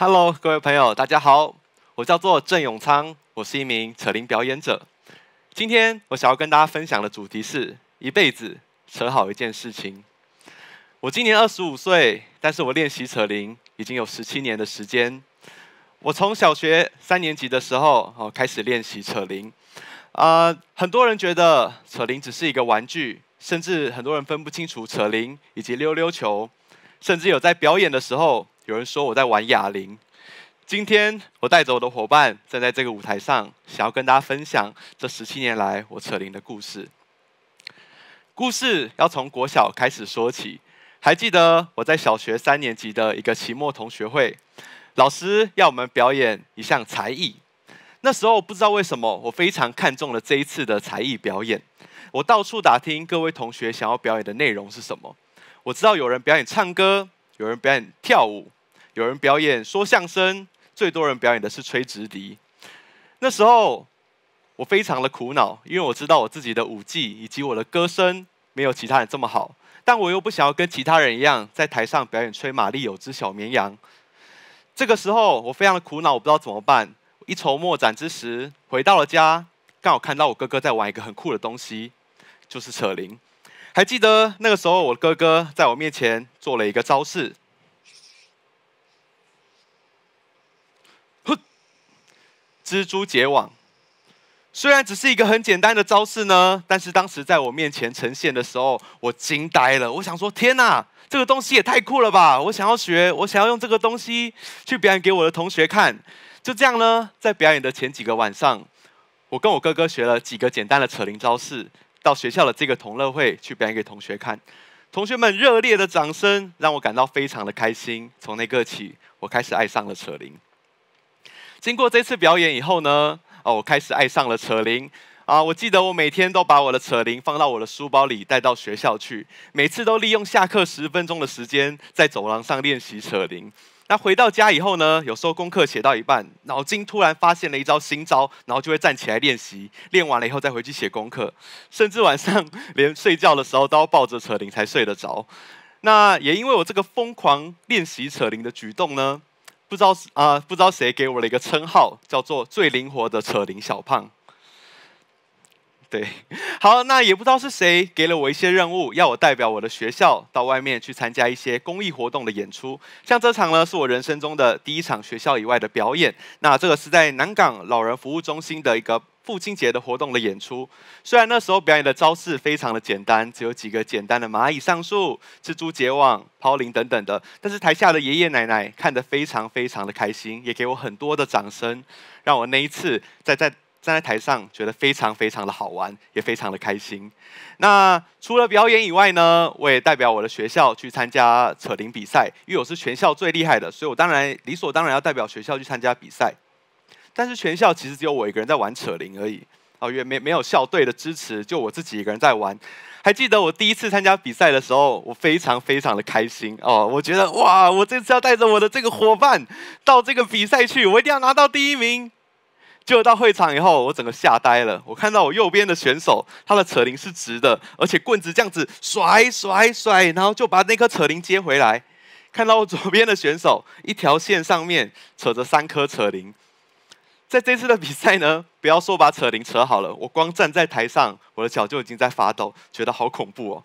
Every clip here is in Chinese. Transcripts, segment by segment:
Hello，各位朋友，大家好。我叫做郑永昌，我是一名扯铃表演者。今天我想要跟大家分享的主题是：一辈子扯好一件事情。我今年二十五岁，但是我练习扯铃已经有十七年的时间。我从小学三年级的时候哦开始练习扯铃。啊，很多人觉得扯铃只是一个玩具，甚至很多人分不清楚扯铃以及溜溜球，甚至有在表演的时候。有人说我在玩哑铃。今天我带着我的伙伴站在这个舞台上，想要跟大家分享这十七年来我扯铃的故事。故事要从国小开始说起。还记得我在小学三年级的一个期末同学会，老师要我们表演一项才艺。那时候不知道为什么，我非常看中了这一次的才艺表演。我到处打听各位同学想要表演的内容是什么。我知道有人表演唱歌，有人表演跳舞。有人表演说相声，最多人表演的是吹直笛。那时候我非常的苦恼，因为我知道我自己的舞技以及我的歌声没有其他人这么好，但我又不想要跟其他人一样在台上表演吹《玛丽有只小绵羊》。这个时候我非常的苦恼，我不知道怎么办，一筹莫展之时，回到了家，刚好看到我哥哥在玩一个很酷的东西，就是扯铃。还记得那个时候，我哥哥在我面前做了一个招式。蜘蛛结网，虽然只是一个很简单的招式呢，但是当时在我面前呈现的时候，我惊呆了。我想说：“天哪，这个东西也太酷了吧！”我想要学，我想要用这个东西去表演给我的同学看。就这样呢，在表演的前几个晚上，我跟我哥哥学了几个简单的扯铃招式，到学校的这个同乐会去表演给同学看。同学们热烈的掌声让我感到非常的开心。从那刻起，我开始爱上了扯铃。经过这次表演以后呢，哦，我开始爱上了扯铃啊！我记得我每天都把我的扯铃放到我的书包里，带到学校去。每次都利用下课十分钟的时间，在走廊上练习扯铃。那回到家以后呢，有时候功课写到一半，脑筋突然发现了一招新招，然后就会站起来练习。练完了以后再回去写功课，甚至晚上连睡觉的时候都要抱着扯铃才睡得着。那也因为我这个疯狂练习扯铃的举动呢。不知道啊，不知道谁给我了一个称号，叫做最灵活的扯铃小胖。对，好，那也不知道是谁给了我一些任务，要我代表我的学校到外面去参加一些公益活动的演出。像这场呢，是我人生中的第一场学校以外的表演。那这个是在南港老人服务中心的一个。父亲节的活动的演出，虽然那时候表演的招式非常的简单，只有几个简单的蚂蚁上树、蜘蛛结网、抛铃等等的，但是台下的爷爷奶奶看得非常非常的开心，也给我很多的掌声，让我那一次在在站在台上觉得非常非常的好玩，也非常的开心。那除了表演以外呢，我也代表我的学校去参加扯铃比赛，因为我是全校最厉害的，所以我当然理所当然要代表学校去参加比赛。但是全校其实只有我一个人在玩扯铃而已，哦，也没没有校队的支持，就我自己一个人在玩。还记得我第一次参加比赛的时候，我非常非常的开心哦，我觉得哇，我这次要带着我的这个伙伴到这个比赛去，我一定要拿到第一名。就到会场以后，我整个吓呆了。我看到我右边的选手，他的扯铃是直的，而且棍子这样子甩甩甩，然后就把那颗扯铃接回来。看到我左边的选手，一条线上面扯着三颗扯铃。在这次的比赛呢，不要说把扯铃扯好了，我光站在台上，我的脚就已经在发抖，觉得好恐怖哦。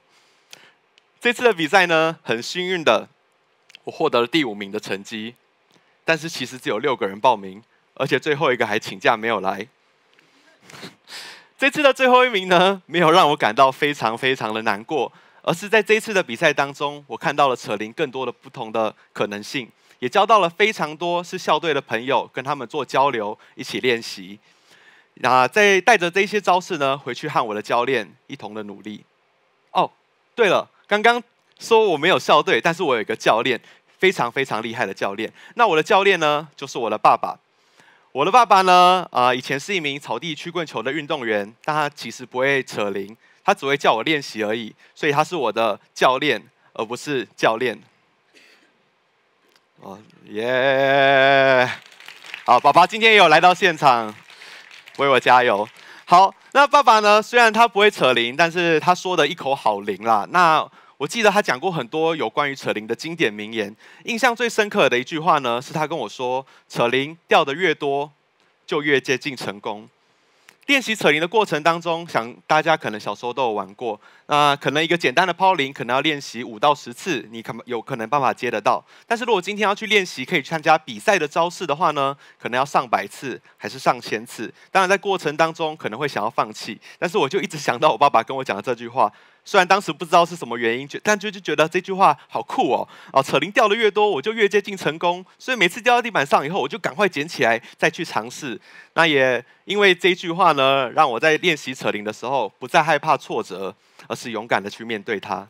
这次的比赛呢，很幸运的，我获得了第五名的成绩。但是其实只有六个人报名，而且最后一个还请假没有来。这次的最后一名呢，没有让我感到非常非常的难过，而是在这次的比赛当中，我看到了扯铃更多的不同的可能性。也交到了非常多是校队的朋友，跟他们做交流，一起练习。那在带着这些招式呢，回去和我的教练一同的努力。哦，对了，刚刚说我没有校队，但是我有一个教练，非常非常厉害的教练。那我的教练呢，就是我的爸爸。我的爸爸呢，啊，以前是一名草地曲棍球的运动员，但他其实不会扯铃，他只会叫我练习而已，所以他是我的教练，而不是教练。哦，耶！好，爸爸今天也有来到现场，为我加油。好，那爸爸呢？虽然他不会扯铃，但是他说的一口好铃啦。那我记得他讲过很多有关于扯铃的经典名言，印象最深刻的一句话呢，是他跟我说：“扯铃掉的越多，就越接近成功。”练习扯铃的过程当中，想大家可能小时候都有玩过。那可能一个简单的抛铃，可能要练习五到十次，你可有可能办法接得到。但是如果今天要去练习可以参加比赛的招式的话呢，可能要上百次，还是上千次。当然在过程当中可能会想要放弃，但是我就一直想到我爸爸跟我讲的这句话。虽然当时不知道是什么原因，但就就觉得这句话好酷哦！哦，扯铃掉的越多，我就越接近成功，所以每次掉到地板上以后，我就赶快捡起来，再去尝试。那也因为这句话呢，让我在练习扯铃的时候，不再害怕挫折，而是勇敢的去面对它。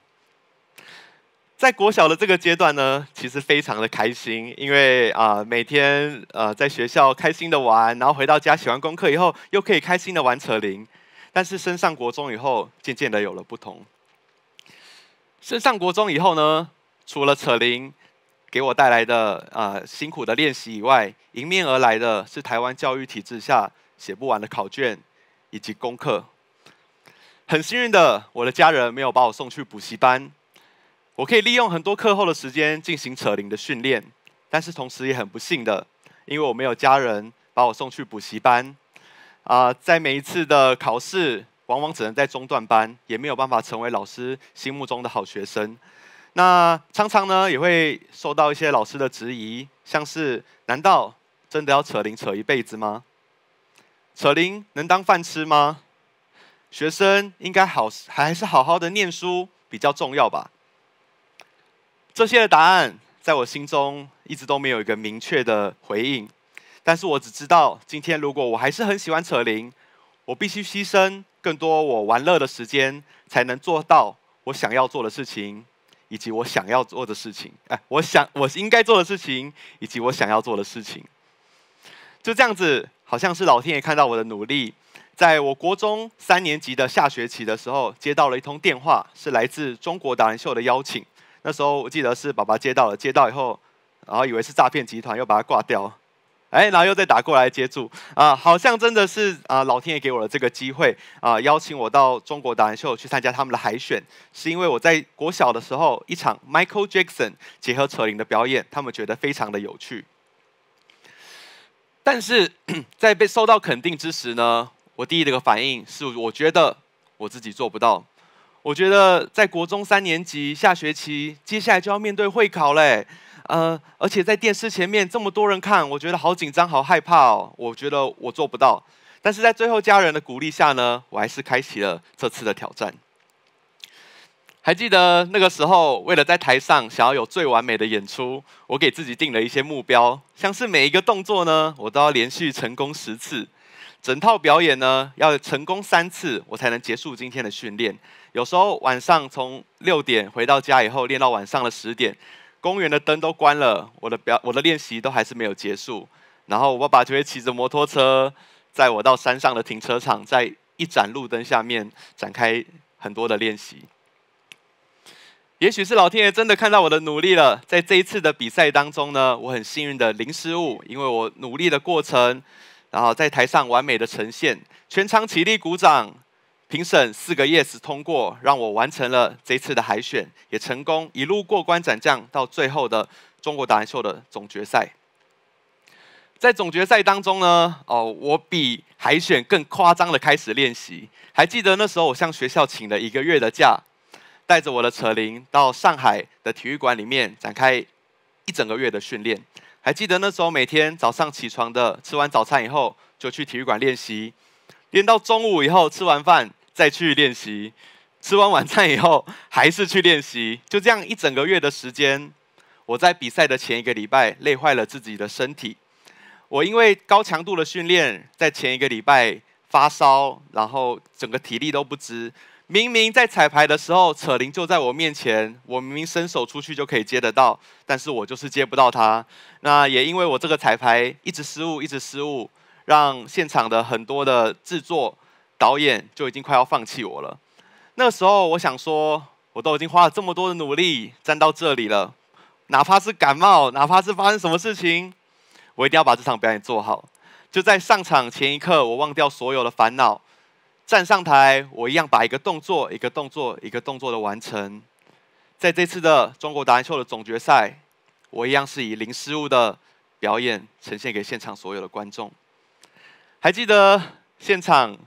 在国小的这个阶段呢，其实非常的开心，因为啊，每天呃在学校开心的玩，然后回到家写完功课以后，又可以开心的玩扯铃。但是升上国中以后，渐渐的有了不同。升上国中以后呢，除了扯铃给我带来的啊辛苦的练习以外，迎面而来的是台湾教育体制下写不完的考卷以及功课。很幸运的，我的家人没有把我送去补习班，我可以利用很多课后的时间进行扯铃的训练。但是同时也很不幸的，因为我没有家人把我送去补习班。啊，在每一次的考试，往往只能在中段班，也没有办法成为老师心目中的好学生。那常常呢，也会受到一些老师的质疑，像是：难道真的要扯铃扯一辈子吗？扯铃能当饭吃吗？学生应该好还是好好的念书比较重要吧？这些的答案，在我心中一直都没有一个明确的回应。但是我只知道，今天如果我还是很喜欢扯铃，我必须牺牲更多我玩乐的时间，才能做到我想要做的事情，以及我想要做的事情。哎，我想我应该做的事情，以及我想要做的事情，就这样子，好像是老天爷看到我的努力，在我国中三年级的下学期的时候，接到了一通电话，是来自《中国达人秀》的邀请。那时候我记得是爸爸接到了，接到以后，然后以为是诈骗集团，又把它挂掉。哎，然后又再打过来接住啊，好像真的是啊，老天爷给我了这个机会啊，邀请我到中国达人秀去参加他们的海选，是因为我在国小的时候一场 Michael Jackson 结合扯铃的表演，他们觉得非常的有趣。但是在被受到肯定之时呢，我第一个反应是我觉得我自己做不到，我觉得在国中三年级下学期，接下来就要面对会考嘞。呃，而且在电视前面这么多人看，我觉得好紧张、好害怕哦。我觉得我做不到，但是在最后家人的鼓励下呢，我还是开启了这次的挑战。还记得那个时候，为了在台上想要有最完美的演出，我给自己定了一些目标，像是每一个动作呢，我都要连续成功十次；整套表演呢，要成功三次，我才能结束今天的训练。有时候晚上从六点回到家以后，练到晚上的十点。公园的灯都关了，我的表，我的练习都还是没有结束。然后我爸爸就会骑着摩托车载我到山上的停车场，在一盏路灯下面展开很多的练习。也许是老天爷真的看到我的努力了，在这一次的比赛当中呢，我很幸运的零失误，因为我努力的过程，然后在台上完美的呈现，全场起立鼓掌。评审四个 yes 通过，让我完成了这次的海选，也成功一路过关斩将，到最后的中国达人秀的总决赛。在总决赛当中呢，哦，我比海选更夸张的开始练习。还记得那时候，我向学校请了一个月的假，带着我的扯铃到上海的体育馆里面展开一整个月的训练。还记得那时候，每天早上起床的，吃完早餐以后就去体育馆练习，练到中午以后吃完饭。再去练习，吃完晚餐以后还是去练习，就这样一整个月的时间，我在比赛的前一个礼拜累坏了自己的身体。我因为高强度的训练，在前一个礼拜发烧，然后整个体力都不支。明明在彩排的时候，扯铃就在我面前，我明明伸手出去就可以接得到，但是我就是接不到它。那也因为我这个彩排一直失误，一直失误，让现场的很多的制作。导演就已经快要放弃我了。那时候，我想说，我都已经花了这么多的努力站到这里了，哪怕是感冒，哪怕是发生什么事情，我一定要把这场表演做好。就在上场前一刻，我忘掉所有的烦恼，站上台，我一样把一个动作、一个动作、一个动作的完成。在这次的中国达人秀的总决赛，我一样是以零失误的表演呈现给现场所有的观众。还记得现场。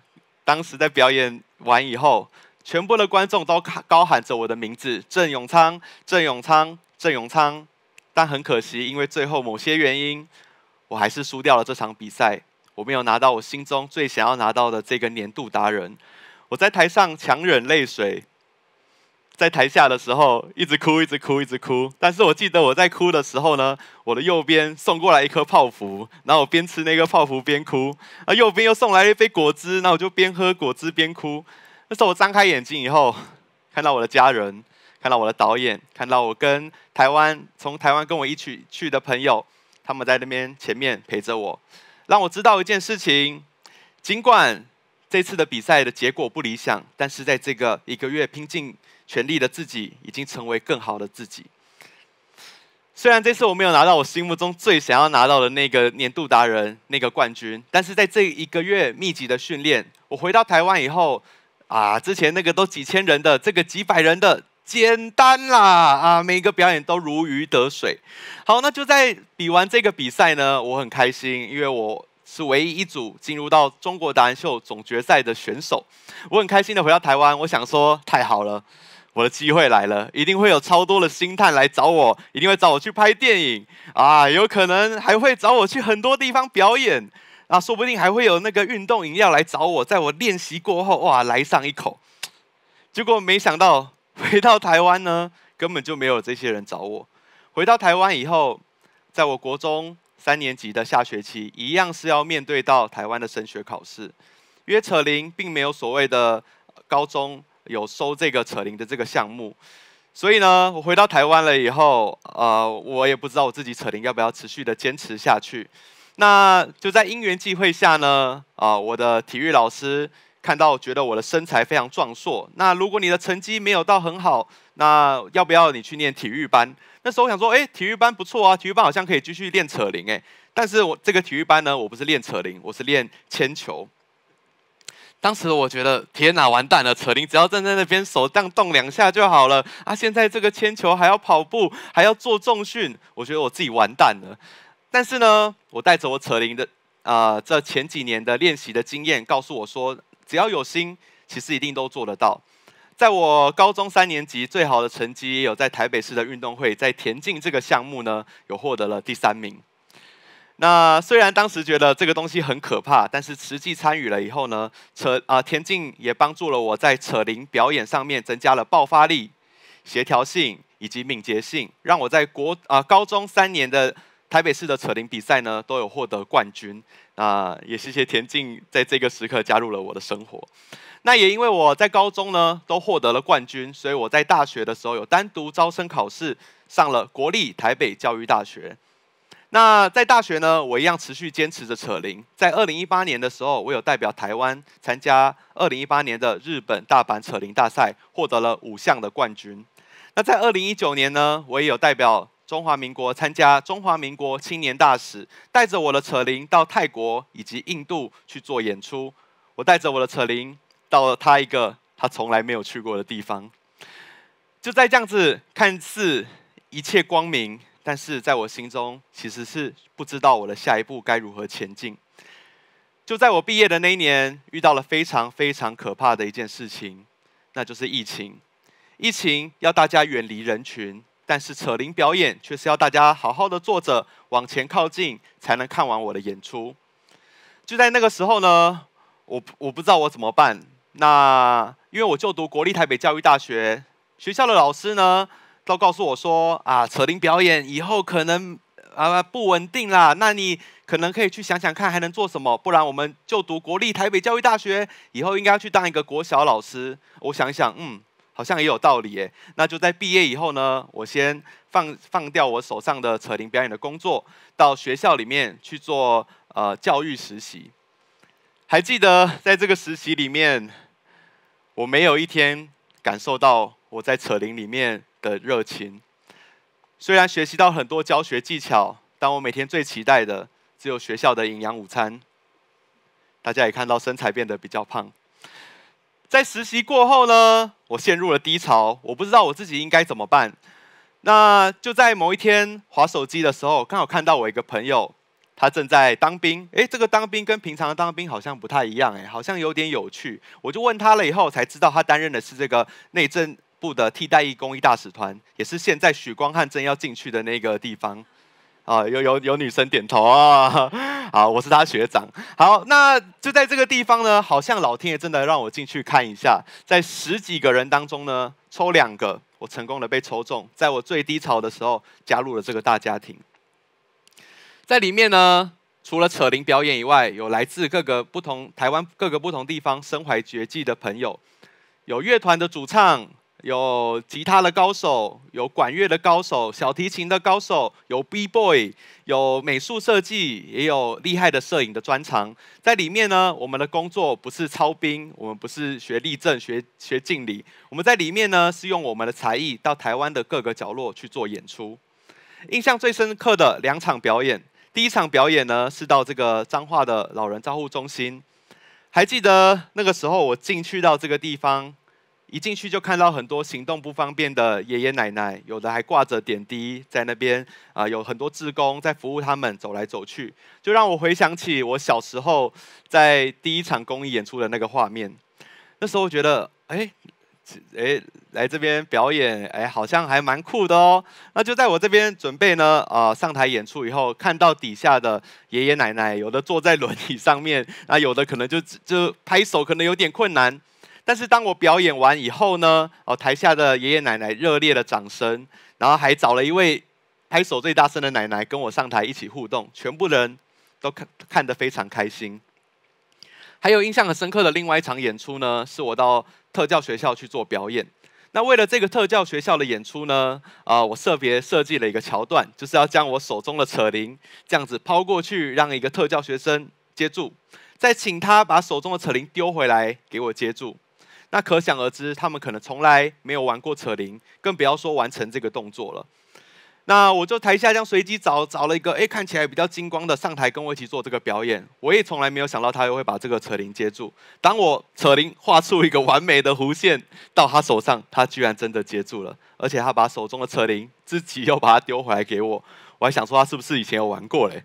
当时在表演完以后，全部的观众都高喊着我的名字：郑永昌，郑永昌，郑永昌。但很可惜，因为最后某些原因，我还是输掉了这场比赛，我没有拿到我心中最想要拿到的这个年度达人。我在台上强忍泪水。在台下的时候，一直哭，一直哭，一直哭。但是我记得我在哭的时候呢，我的右边送过来一颗泡芙，然后我边吃那个泡芙边哭；而右边又送来了一杯果汁，那我就边喝果汁边哭。那时候我张开眼睛以后，看到我的家人，看到我的导演，看到我跟台湾从台湾跟我一起去的朋友，他们在那边前面陪着我，让我知道一件事情：尽管这次的比赛的结果不理想，但是在这个一个月拼尽。全力的自己已经成为更好的自己。虽然这次我没有拿到我心目中最想要拿到的那个年度达人那个冠军，但是在这一个月密集的训练，我回到台湾以后，啊，之前那个都几千人的这个几百人的简单啦，啊，每一个表演都如鱼得水。好，那就在比完这个比赛呢，我很开心，因为我是唯一一组进入到中国达人秀总决赛的选手，我很开心的回到台湾，我想说太好了。我的机会来了，一定会有超多的星探来找我，一定会找我去拍电影啊，有可能还会找我去很多地方表演啊，说不定还会有那个运动饮料来找我，在我练习过后，哇，来上一口。结果没想到 回到台湾呢，根本就没有这些人找我。回到台湾以后，在我国中三年级的下学期，一样是要面对到台湾的升学考试。约扯铃并没有所谓的高中。有收这个扯铃的这个项目，所以呢，我回到台湾了以后，呃，我也不知道我自己扯铃要不要持续的坚持下去。那就在因缘际会下呢，啊，我的体育老师看到觉得我的身材非常壮硕。那如果你的成绩没有到很好，那要不要你去念体育班？那时候我想说，哎，体育班不错啊，体育班好像可以继续练扯铃，哎，但是我这个体育班呢，我不是练扯铃，我是练铅球。当时我觉得，天哪，完蛋了！扯铃只要站在那边手样动两下就好了啊！现在这个铅球还要跑步，还要做重训，我觉得我自己完蛋了。但是呢，我带着我扯铃的啊，这前几年的练习的经验，告诉我说，只要有心，其实一定都做得到。在我高中三年级，最好的成绩也有在台北市的运动会在田径这个项目呢，有获得了第三名。那虽然当时觉得这个东西很可怕，但是实际参与了以后呢，扯啊田径也帮助了我在扯铃表演上面增加了爆发力、协调性以及敏捷性，让我在国啊高中三年的台北市的扯铃比赛呢都有获得冠军啊！也谢谢田径在这个时刻加入了我的生活。那也因为我在高中呢都获得了冠军，所以我在大学的时候有单独招生考试上了国立台北教育大学。那在大学呢，我一样持续坚持着扯铃。在二零一八年的时候，我有代表台湾参加二零一八年的日本大阪扯铃大赛，获得了五项的冠军。那在二零一九年呢，我也有代表中华民国参加中华民国青年大使，带着我的扯铃到泰国以及印度去做演出。我带着我的扯铃到了他一个他从来没有去过的地方，就在这样子看似一切光明。但是在我心中，其实是不知道我的下一步该如何前进。就在我毕业的那一年，遇到了非常非常可怕的一件事情，那就是疫情。疫情要大家远离人群，但是扯铃表演却是要大家好好的坐着往前靠近，才能看完我的演出。就在那个时候呢，我我不知道我怎么办。那因为我就读国立台北教育大学，学校的老师呢？都告诉我说：“啊，扯铃表演以后可能啊不稳定啦，那你可能可以去想想看还能做什么，不然我们就读国立台北教育大学，以后应该要去当一个国小老师。”我想想，嗯，好像也有道理耶。那就在毕业以后呢，我先放放掉我手上的扯铃表演的工作，到学校里面去做呃教育实习。还记得在这个实习里面，我没有一天感受到我在扯铃里面。的热情，虽然学习到很多教学技巧，但我每天最期待的只有学校的营养午餐。大家也看到身材变得比较胖。在实习过后呢，我陷入了低潮，我不知道我自己应该怎么办。那就在某一天划手机的时候，刚好看到我一个朋友，他正在当兵。哎，这个当兵跟平常当兵好像不太一样，哎，好像有点有趣。我就问他了，以后才知道他担任的是这个内政。的替代役公益大使团，也是现在许光汉正要进去的那个地方啊！有有有女生点头啊！好，我是他学长。好，那就在这个地方呢，好像老天爷真的让我进去看一下。在十几个人当中呢，抽两个，我成功的被抽中。在我最低潮的时候，加入了这个大家庭。在里面呢，除了扯铃表演以外，有来自各个不同台湾各个不同地方身怀绝技的朋友，有乐团的主唱。有吉他的高手，有管乐的高手，小提琴的高手，有 B Boy，有美术设计，也有厉害的摄影的专长。在里面呢，我们的工作不是操兵，我们不是学立正、学学敬礼。我们在里面呢，是用我们的才艺，到台湾的各个角落去做演出。印象最深刻的两场表演，第一场表演呢，是到这个彰化的老人照护中心。还记得那个时候，我进去到这个地方。一进去就看到很多行动不方便的爷爷奶奶，有的还挂着点滴在那边啊，有很多志工在服务他们走来走去，就让我回想起我小时候在第一场公益演出的那个画面。那时候觉得，哎，哎，来这边表演，哎，好像还蛮酷的哦。那就在我这边准备呢，啊，上台演出以后，看到底下的爷爷奶奶，有的坐在轮椅上面，那有的可能就就拍手可能有点困难。但是当我表演完以后呢，哦，台下的爷爷奶奶热烈的掌声，然后还找了一位拍手最大声的奶奶跟我上台一起互动，全部人都看看得非常开心。还有印象很深刻的另外一场演出呢，是我到特教学校去做表演。那为了这个特教学校的演出呢，啊，我特别设计了一个桥段，就是要将我手中的扯铃这样子抛过去，让一个特教学生接住，再请他把手中的扯铃丢回来给我接住。那可想而知，他们可能从来没有玩过扯铃，更不要说完成这个动作了。那我就台下将随机找找了一个，哎，看起来比较金光的上台跟我一起做这个表演。我也从来没有想到他又会把这个扯铃接住。当我扯铃画出一个完美的弧线到他手上，他居然真的接住了，而且他把手中的扯铃自己又把它丢回来给我。我还想说他是不是以前有玩过嘞？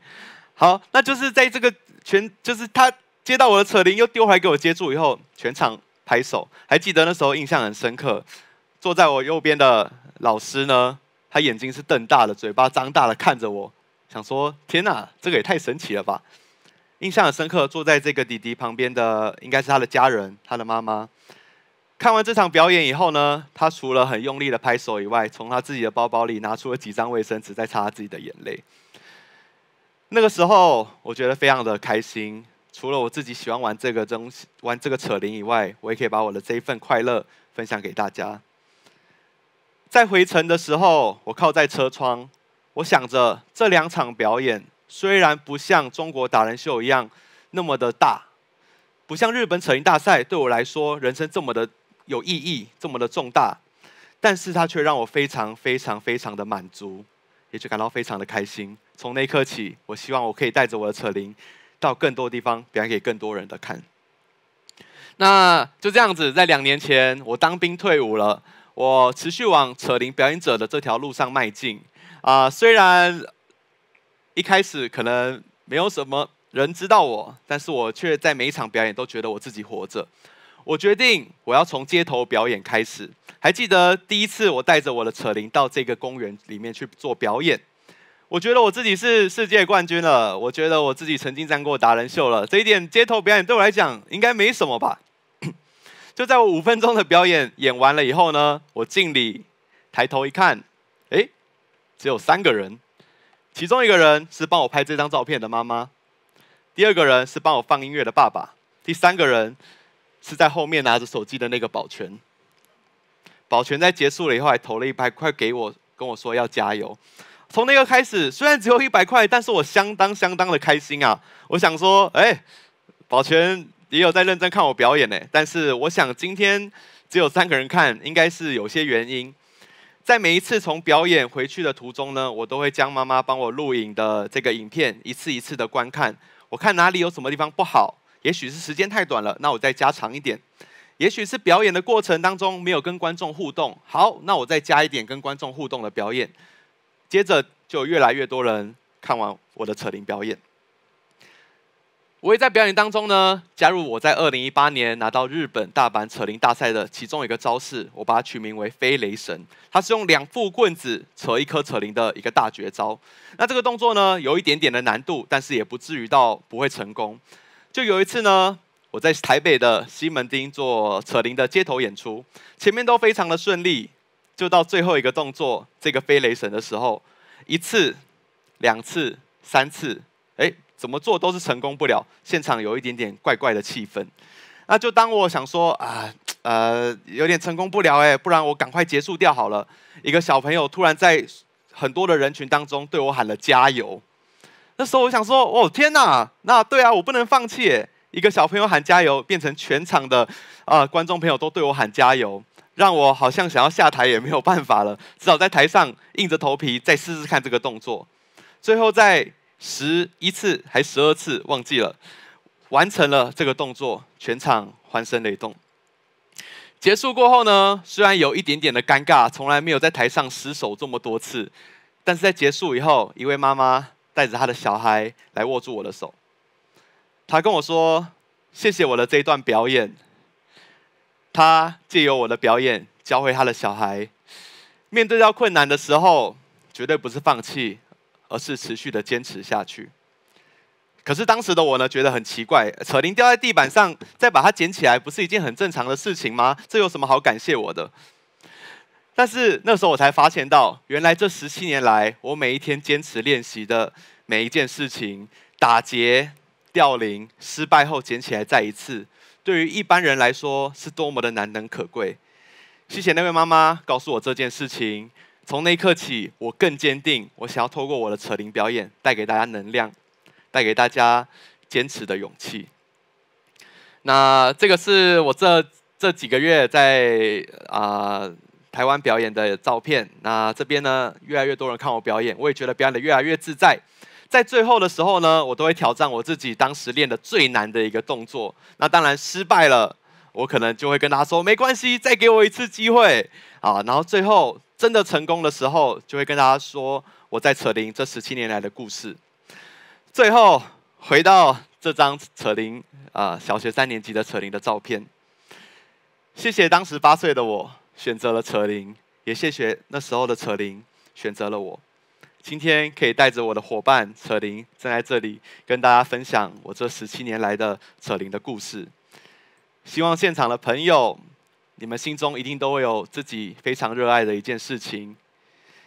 好，那就是在这个全就是他接到我的扯铃又丢回来给我接住以后，全场。拍手，还记得那时候印象很深刻。坐在我右边的老师呢，他眼睛是瞪大的，嘴巴张大的看着我，想说：“天哪，这个也太神奇了吧！”印象很深刻。坐在这个弟弟旁边的，应该是他的家人，他的妈妈。看完这场表演以后呢，他除了很用力的拍手以外，从他自己的包包里拿出了几张卫生纸，在擦自己的眼泪。那个时候，我觉得非常的开心。除了我自己喜欢玩这个东西、玩这个扯铃以外，我也可以把我的这一份快乐分享给大家。在回程的时候，我靠在车窗，我想着这两场表演虽然不像中国达人秀一样那么的大，不像日本扯铃大赛对我来说人生这么的有意义、这么的重大，但是它却让我非常、非常、非常的满足，也就感到非常的开心。从那一刻起，我希望我可以带着我的扯铃。到更多地方表演给更多人的看。那就这样子，在两年前我当兵退伍了，我持续往扯铃表演者的这条路上迈进。啊，虽然一开始可能没有什么人知道我，但是我却在每一场表演都觉得我自己活着。我决定我要从街头表演开始。还记得第一次我带着我的扯铃到这个公园里面去做表演。我觉得我自己是世界冠军了。我觉得我自己曾经站过达人秀了。这一点街头表演对我来讲应该没什么吧？就在我五分钟的表演演完了以后呢，我敬礼，抬头一看，哎，只有三个人。其中一个人是帮我拍这张照片的妈妈，第二个人是帮我放音乐的爸爸，第三个人是在后面拿着手机的那个保全。保全在结束了以后还投了一拍，快给我跟我说要加油。从那个开始，虽然只有一百块，但是我相当相当的开心啊！我想说，哎，宝泉也有在认真看我表演呢。但是我想，今天只有三个人看，应该是有些原因。在每一次从表演回去的途中呢，我都会将妈妈帮我录影的这个影片一次一次的观看。我看哪里有什么地方不好，也许是时间太短了，那我再加长一点；也许是表演的过程当中没有跟观众互动，好，那我再加一点跟观众互动的表演。接着就越来越多人看完我的扯铃表演。我也在表演当中呢，加入我在二零一八年拿到日本大阪扯铃大赛的其中一个招式，我把它取名为“飞雷神”，它是用两副棍子扯一颗扯铃的一个大绝招。那这个动作呢，有一点点的难度，但是也不至于到不会成功。就有一次呢，我在台北的西门町做扯铃的街头演出，前面都非常的顺利。就到最后一个动作，这个飞雷神的时候，一次、两次、三次，哎，怎么做都是成功不了，现场有一点点怪怪的气氛。那就当我想说啊，呃，有点成功不了哎，不然我赶快结束掉好了。一个小朋友突然在很多的人群当中对我喊了加油。那时候我想说，哦天哪，那对啊，我不能放弃。一个小朋友喊加油，变成全场的啊观众朋友都对我喊加油。让我好像想要下台也没有办法了，只好在台上硬着头皮再试试看这个动作。最后在十一次还十二次忘记了，完成了这个动作，全场欢声雷动。结束过后呢，虽然有一点点的尴尬，从来没有在台上失手这么多次，但是在结束以后，一位妈妈带着她的小孩来握住我的手，她跟我说：“谢谢我的这一段表演。”他借由我的表演，教会他的小孩，面对到困难的时候，绝对不是放弃，而是持续的坚持下去。可是当时的我呢，觉得很奇怪，扯铃掉在地板上，再把它捡起来，不是一件很正常的事情吗？这有什么好感谢我的？但是那时候我才发现到，原来这十七年来，我每一天坚持练习的每一件事情，打结、吊铃失败后捡起来再一次。对于一般人来说，是多么的难能可贵。谢谢那位妈妈告诉我这件事情。从那一刻起，我更坚定，我想要透过我的扯铃表演，带给大家能量，带给大家坚持的勇气。那这个是我这这几个月在啊台湾表演的照片。那这边呢，越来越多人看我表演，我也觉得表演的越来越自在。在最后的时候呢，我都会挑战我自己当时练的最难的一个动作。那当然失败了，我可能就会跟他说：“没关系，再给我一次机会。”啊，然后最后真的成功的时候，就会跟大家说：“我在扯铃这十七年来的故事。”最后回到这张扯铃啊，小学三年级的扯铃的照片。谢谢当时八岁的我选择了扯铃，也谢谢那时候的扯铃选择了我。今天可以带着我的伙伴扯铃，站在这里跟大家分享我这十七年来的扯铃的故事。希望现场的朋友，你们心中一定都会有自己非常热爱的一件事情。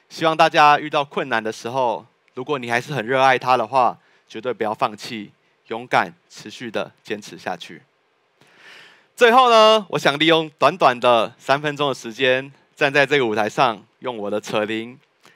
希望大家遇到困难的时候，如果你还是很热爱它的话，绝对不要放弃，勇敢持续的坚持下去。最后呢，我想利用短短的三分钟的时间，站在这个舞台上，用我的扯铃。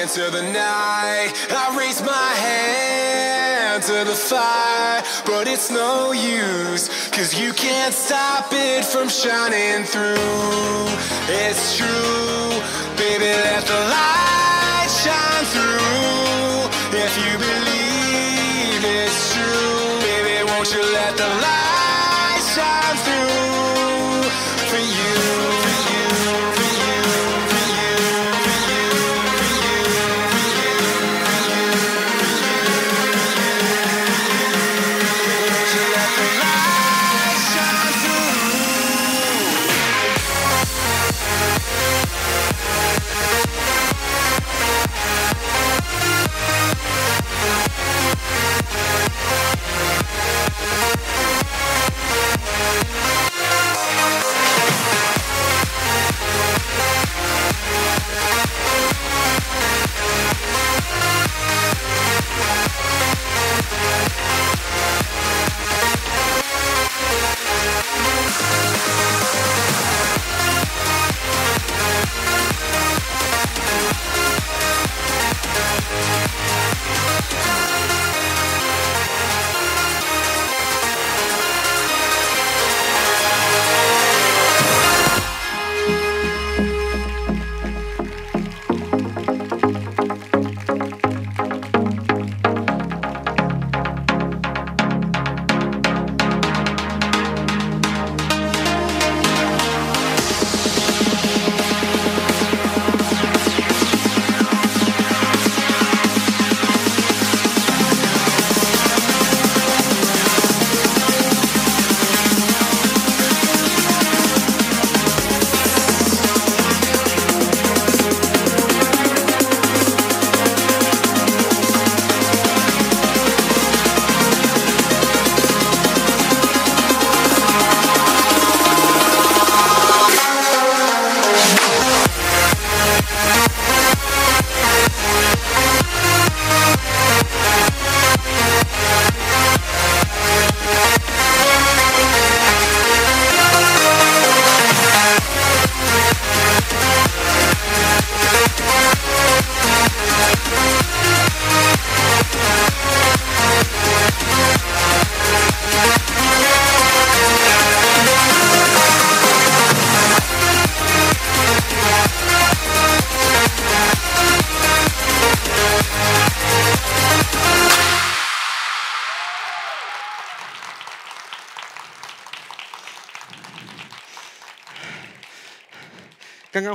into the night. I raise my hand to the fire, but it's no use, cause you can't stop it from shining through. It's true, baby, let the light shine through. If you believe it's true, baby, won't you let the light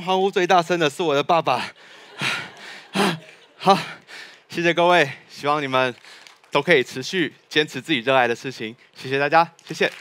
欢呼最大声的是我的爸爸。好，谢谢各位，希望你们都可以持续坚持自己热爱的事情。谢谢大家，谢谢。